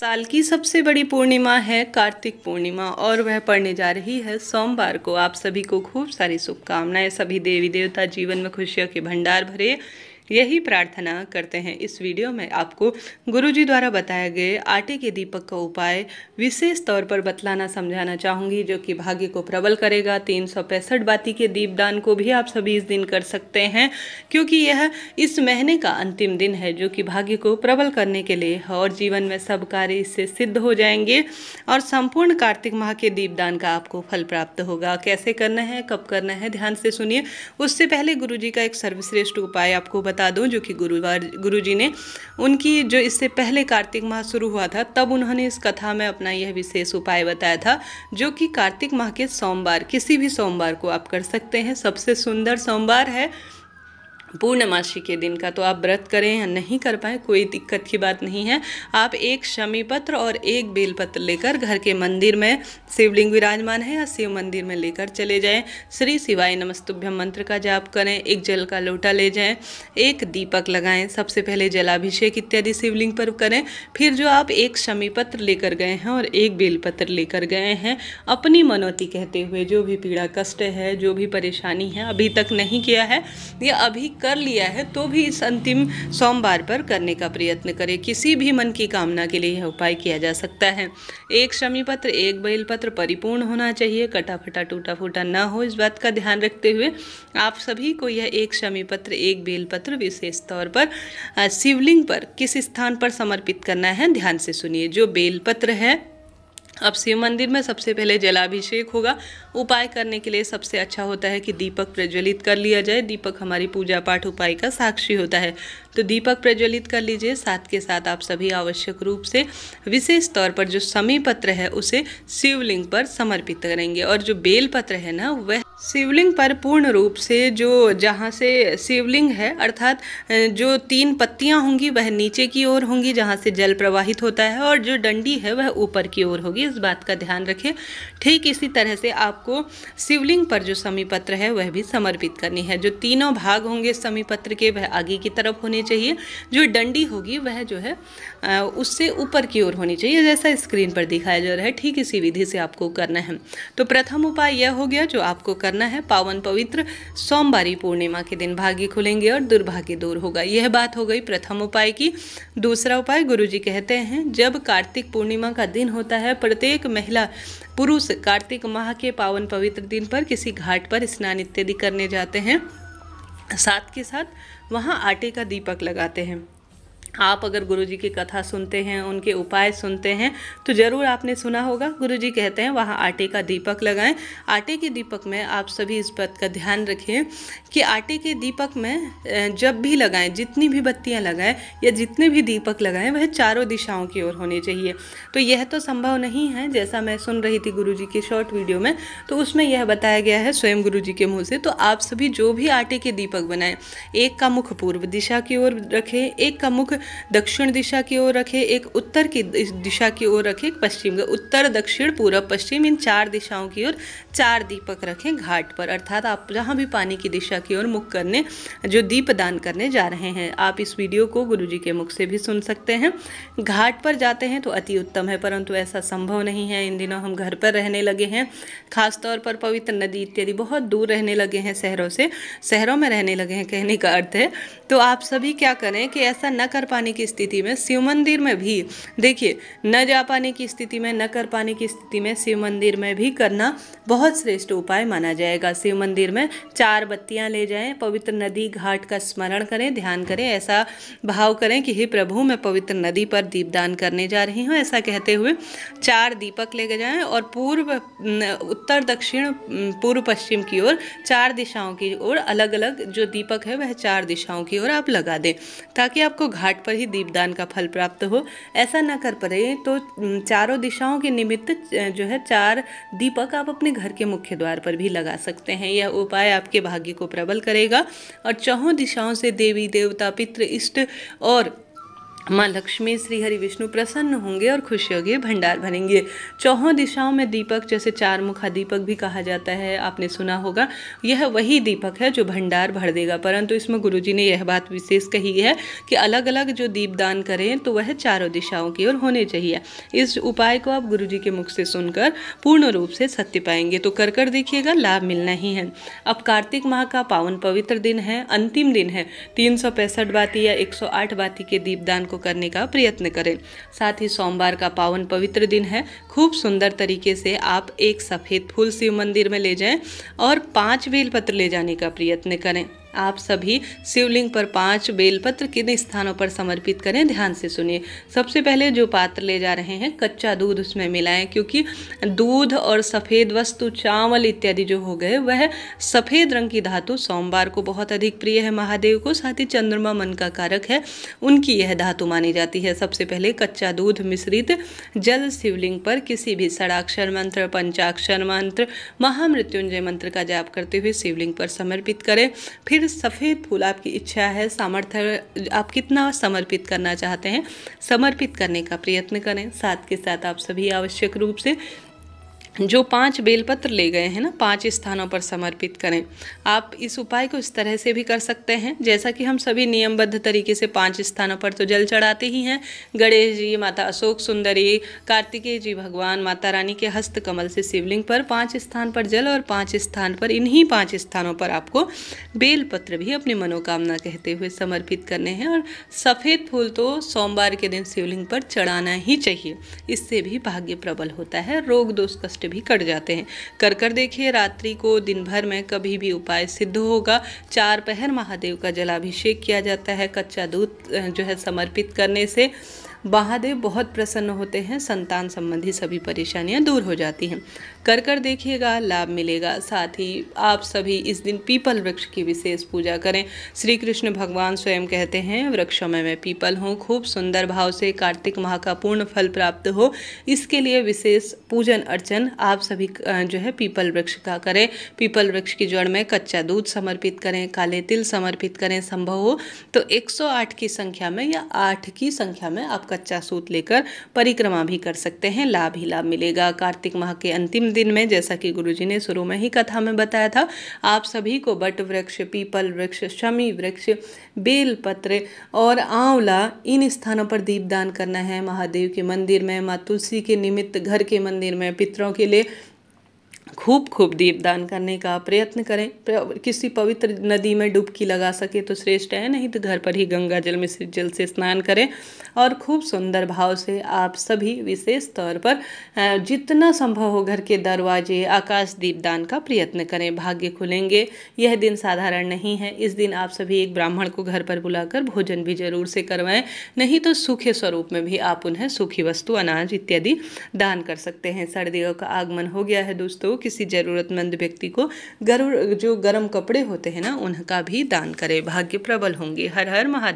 साल की सबसे बड़ी पूर्णिमा है कार्तिक पूर्णिमा और वह पढ़ने जा रही है सोमवार को आप सभी को खूब सारी शुभकामनाएं सभी देवी देवता जीवन में खुशियों के भंडार भरे यही प्रार्थना करते हैं इस वीडियो में आपको गुरुजी द्वारा बताए गए आटे के दीपक का उपाय विशेष तौर पर बतलाना समझाना चाहूँगी जो कि भाग्य को प्रबल करेगा तीन बाती के दीपदान को भी आप सभी इस दिन कर सकते हैं क्योंकि यह इस महीने का अंतिम दिन है जो कि भाग्य को प्रबल करने के लिए और जीवन में सब कार्य इससे सिद्ध हो जाएंगे और संपूर्ण कार्तिक माह के दीपदान का आपको फल प्राप्त होगा कैसे करना है कब करना है ध्यान से सुनिए उससे पहले गुरु जी का एक सर्वश्रेष्ठ उपाय आपको बता बता दूं जो कि गुरुवार गुरुजी ने उनकी जो इससे पहले कार्तिक माह शुरू हुआ था तब उन्होंने इस कथा में अपना यह विशेष उपाय बताया था जो कि कार्तिक माह के सोमवार किसी भी सोमवार को आप कर सकते हैं सबसे सुंदर सोमवार है पूर्णमासी के दिन का तो आप व्रत करें या नहीं कर पाए कोई दिक्कत की बात नहीं है आप एक शमी पत्र और एक बेलपत्र लेकर घर के मंदिर में शिवलिंग विराजमान है या शिव मंदिर में लेकर चले जाएं श्री शिवाय नमस्तुभ्यम मंत्र का जाप करें एक जल का लोटा ले जाएं एक दीपक लगाएं सबसे पहले जलाभिषेक इत्यादि शिवलिंग पर करें फिर जो आप एक शमी पत्र लेकर गए हैं और एक बेलपत्र लेकर गए हैं अपनी मनोती कहते हुए जो भी पीड़ा कष्ट है जो भी परेशानी है अभी तक नहीं किया है या अभी कर लिया है तो भी इस अंतिम सोमवार पर करने का प्रयत्न करें किसी भी मन की कामना के लिए यह उपाय किया जा सकता है एक शमी पत्र एक बैल पत्र परिपूर्ण होना चाहिए कटा फटा टूटा फूटा ना हो इस बात का ध्यान रखते हुए आप सभी को यह एक शमी पत्र एक बेलपत्र विशेष तौर पर शिवलिंग पर किस स्थान पर समर्पित करना है ध्यान से सुनिए जो बेलपत्र है अब शिव मंदिर में सबसे पहले जलाभिषेक होगा उपाय करने के लिए सबसे अच्छा होता है कि दीपक प्रज्वलित कर लिया जाए दीपक हमारी पूजा पाठ उपाय का साक्षी होता है तो दीपक प्रज्वलित कर लीजिए साथ के साथ आप सभी आवश्यक रूप से विशेष तौर पर जो समी पत्र है उसे शिवलिंग पर समर्पित करेंगे और जो बेल पत्र है ना वह शिवलिंग पर पूर्ण रूप से जो जहाँ से शिवलिंग है अर्थात जो तीन पत्तियाँ होंगी वह नीचे की ओर होंगी जहाँ से जल प्रवाहित होता है और जो डंडी है वह ऊपर की ओर होगी इस बात का ध्यान रखें ठीक इसी तरह से आपको शिवलिंग पर जो समीपत्र है वह भी समर्पित करनी है जो तीनों भाग होंगे समीपत्र के वह आगे की तरफ होने चाहिए जो डंडी होगी वह जो है उससे ऊपर की ओर होनी चाहिए जैसा स्क्रीन पर दिखाया जा रहा है ठीक इसी विधि से आपको करना है तो प्रथम उपाय यह हो गया जो आपको करना है पावन पवित्र सोमवारी पूर्णिमा के दिन भाग्य खुलेंगे और दुर्भाग्य दूर होगा यह बात हो गई प्रथम उपाय की दूसरा उपाय गुरु जी कहते हैं जब कार्तिक पूर्णिमा का दिन होता है प्रत्येक महिला पुरुष कार्तिक माह के पावन पवित्र दिन पर किसी घाट पर स्नान इत्यादि करने जाते हैं साथ के साथ वहाँ आटे का दीपक लगाते हैं आप अगर गुरुजी की कथा सुनते हैं उनके उपाय सुनते हैं तो ज़रूर आपने सुना होगा गुरुजी कहते हैं वहाँ आटे का दीपक लगाएं आटे के दीपक में आप सभी इस बात का ध्यान रखें कि आटे के दीपक में जब भी लगाएं जितनी भी बत्तियाँ लगाएं या जितने भी दीपक लगाएं वह चारों दिशाओं की ओर होने चाहिए तो यह तो संभव नहीं है जैसा मैं सुन रही थी गुरु के शॉर्ट वीडियो में तो उसमें यह बताया गया है स्वयं गुरु के मुँह से तो आप सभी जो भी आटे के दीपक बनाएं एक का मुख पूर्व दिशा की ओर रखें एक का मुख दक्षिण दिशा की ओर रखे एक उत्तर की दिशा की ओर रखे एक पश्चिम उत्तर दक्षिण पूर्व पश्चिम इन चार दिशाओं की ओर चार दीपक रखें घाट पर अर्थात आप जहाँ भी पानी की दिशा की ओर मुख करने जो दीप दान करने जा रहे हैं आप इस वीडियो को गुरु जी के मुख से भी सुन सकते हैं घाट पर जाते हैं तो अति उत्तम है परंतु ऐसा संभव नहीं है इन दिनों हम घर पर रहने लगे हैं खासतौर पर पवित्र नदी इत्यादि बहुत दूर रहने लगे हैं शहरों से शहरों में रहने लगे हैं कहने का अर्थ है तो आप सभी क्या करें कि ऐसा न कर पा पाने की स्थिति में शिव मंदिर में भी देखिए न जा पाने की स्थिति में न कर पाने की स्थिति में शिव मंदिर में भी करना बहुत श्रेष्ठ उपाय माना जाएगा शिव मंदिर में चार बत्तियां ले जाएं पवित्र नदी घाट का स्मरण करें ध्यान करें ऐसा भाव करें कि हे प्रभु मैं पवित्र नदी पर दीपदान करने जा रही हूँ ऐसा कहते हुए चार दीपक लेके जाएं और पूर्व उत्तर दक्षिण पूर्व पश्चिम की ओर चार दिशाओं की ओर अलग अलग जो दीपक है वह चार दिशाओं की ओर आप लगा दें ताकि आपको घाट पर ही दीपदान का फल प्राप्त हो ऐसा ना कर पड़े तो चारों दिशाओं के निमित्त जो है चार दीपक आप अपने घर के मुख्य द्वार पर भी लगा सकते हैं यह उपाय आपके भाग्य को प्रबल करेगा और चौहों दिशाओं से देवी देवता पितृ इष्ट और माँ लक्ष्मी श्री हरि विष्णु प्रसन्न होंगे और खुशियों के भंडार भरेंगे चौहों दिशाओं में दीपक जैसे चार मुखा दीपक भी कहा जाता है आपने सुना होगा यह वही दीपक है जो भंडार भर देगा परंतु इसमें गुरुजी ने यह बात विशेष कही है कि अलग अलग जो दीपदान करें तो वह चारों दिशाओं की ओर होने चाहिए इस उपाय को आप गुरु के मुख से सुनकर पूर्ण रूप से सत्य पाएंगे तो कर कर देखिएगा लाभ मिलना ही है अब कार्तिक माह का पावन पवित्र दिन है अंतिम दिन है तीन सौ बाती या एक सौ बाती के दीपदान को को करने का प्रयत्न करें साथ ही सोमवार का पावन पवित्र दिन है खूब सुंदर तरीके से आप एक सफ़ेद फूल शिव मंदिर में ले जाएं और पाँच बेलपत्र ले जाने का प्रयत्न करें आप सभी शिवलिंग पर पांच बेलपत्र किन स्थानों पर समर्पित करें ध्यान से सुनिए सबसे पहले जो पात्र ले जा रहे हैं कच्चा दूध उसमें मिलाएं क्योंकि दूध और सफ़ेद वस्तु चावल इत्यादि जो हो गए वह सफ़ेद रंग की धातु सोमवार को बहुत अधिक प्रिय है महादेव को साथ ही चंद्रमा मन का कारक है उनकी यह धातु मानी जाती है सबसे पहले कच्चा दूध मिश्रित जल शिवलिंग पर किसी भी षडाक्षर मंत्र पंचाक्षर मंत्र महामृत्युंजय मंत्र का जाप करते हुए शिवलिंग पर समर्पित करें फिर फिर सफ़ेद फूल आपकी इच्छा है सामर्थ्य आप कितना समर्पित करना चाहते हैं समर्पित करने का प्रयत्न करें साथ के साथ आप सभी आवश्यक रूप से जो पांच बेलपत्र ले गए हैं ना पांच स्थानों पर समर्पित करें आप इस उपाय को इस तरह से भी कर सकते हैं जैसा कि हम सभी नियमबद्ध तरीके से पांच स्थानों पर तो जल चढ़ाते ही हैं गणेश जी माता अशोक सुंदरी कार्तिकेय जी भगवान माता रानी के हस्त कमल से शिवलिंग पर पांच स्थान पर जल और पांच स्थान पर इन्हीं पाँच स्थानों पर आपको बेलपत्र भी अपनी मनोकामना कहते हुए समर्पित करने हैं और सफ़ेद फूल तो सोमवार के दिन शिवलिंग पर चढ़ाना ही चाहिए इससे भी भाग्य प्रबल होता है रोग दोष कष्ट भी कट जाते हैं कर कर देखिए रात्रि को दिन भर में कभी भी उपाय सिद्ध होगा चार पहर महादेव का जलाभिषेक किया जाता है कच्चा दूध जो है समर्पित करने से महादेव बहुत प्रसन्न होते हैं संतान संबंधी सभी परेशानियां दूर हो जाती हैं कर कर देखिएगा लाभ मिलेगा साथ ही आप सभी इस दिन पीपल वृक्ष की विशेष पूजा करें श्री कृष्ण भगवान स्वयं कहते हैं वृक्षों में मैं पीपल हूँ खूब सुंदर भाव से कार्तिक माह का पूर्ण फल प्राप्त हो इसके लिए विशेष पूजन अर्चन आप सभी जो है पीपल वृक्ष का करें पीपल वृक्ष की जड़ में कच्चा दूध समर्पित करें काले तिल समर्पित करें संभव हो तो एक की संख्या में या आठ की संख्या में आपका कच्चा सूत लेकर परिक्रमा भी कर सकते हैं लाभ ही लाभ मिलेगा कार्तिक माह के अंतिम दिन में जैसा कि गुरु ने शुरू में ही कथा में बताया था आप सभी को बट वृक्ष पीपल वृक्ष शमी वृक्ष बेलपत्र और आंवला इन स्थानों पर दीपदान करना है महादेव के मंदिर में माँ तुलसी के निमित्त घर के मंदिर में पितरों के लिए खूब खूब दीपदान करने का प्रयत्न करें किसी पवित्र नदी में डुबकी लगा सके तो श्रेष्ठ है नहीं तो घर पर ही गंगा जल में जल से स्नान करें और खूब सुंदर भाव से आप सभी विशेष तौर पर जितना संभव हो घर के दरवाजे आकाश दीपदान का प्रयत्न करें भाग्य खुलेंगे यह दिन साधारण नहीं है इस दिन आप सभी एक ब्राह्मण को घर पर बुलाकर भोजन भी जरूर से करवाएं नहीं तो सूखे स्वरूप में भी आप उन्हें सूखी वस्तु अनाज इत्यादि दान कर सकते हैं सर्दियों का आगमन हो गया है दोस्तों किसी ज़रूरतमंद व्यक्ति को गरुड़ जो गर्म कपड़े होते हैं ना उनका भी दान करें भाग्य प्रबल होंगे हर हर महादेव